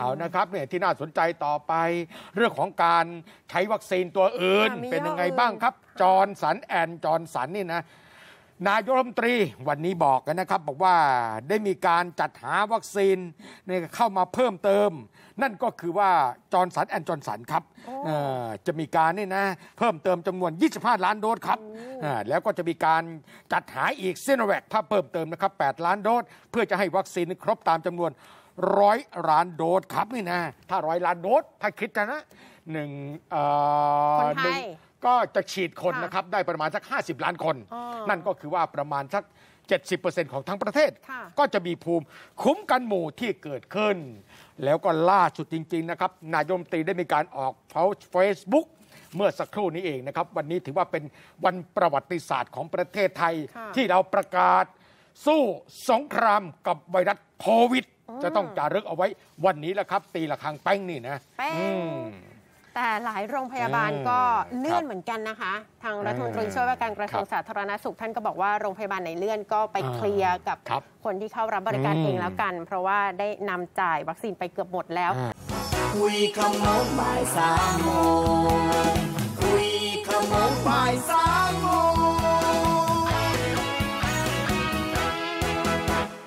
เอานะครับเนี่ยที่น่าสนใจต่อไป เรื่องของการใช้วัคซีนตัวอื่นเป็นยังไงบ้างครับจอร์นสันแอนจอร์นสันนี่นะนายกรัฐมนตรีวันนี้บอกกันนะครับ บอกว่าได้มีการจัดหาวัคซีนเนี่ยเข้ามาเพิ่มเติม นั่นก็คือว่า จอร์นสันแอนจอร์นสันครับจะมีการนี่นะเพิ่มเติมจำนวน25ล้านโดสครับแล้วก็จะมีการจัดหาอีกซีโนแวคถ้าเพิ่มเติมนะครับ 8 ล้านโดส เพื่อจะให้วัคซีนครบตามจำนวนร้อยล้านโดสครับนี่นะถ้าร้อยล้านโดสถ้าคิดนะหนึ่งคนไทยก็จะฉีดคนนะครับ ได้ประมาณสัก 50 ล้านคน นั่นก็คือว่าประมาณสัก 70%ของทั้งประเทศ ก็จะมีภูมิคุ้มกันหมู่ที่เกิดขึ้น แล้วก็ล่าสุดจริง ๆ นะครับ นายมตรีได้มีการออกเฟซบุ๊กเมื่อสักครู่นี้เองนะครับ วันนี้ถือว่าเป็นวันประวัติศาสตร์ของประเทศไทยที่เราประกาศสู้สงครามกับไวรัสโควิด จะต้องจารึกเอาไว้วันนี้แหละครับ ตีละครั้งแป้งนี่นะแป้งแต่หลายโรงพยาบาลก็เลื่อนเหมือนกันนะคะ ทางรัฐมนตรีช่วยว่าการกระทรวงสาธารณสุขท่านก็บอกว่าโรงพยาบาลไหนเลื่อนก็ไปเคลียร์กับคนที่เข้ารับบริการเองแล้วกัน เพราะว่าได้นำจ่ายวัคซีนไปเกือบหมดแล้ว คุยคำนบ่ายสามโมง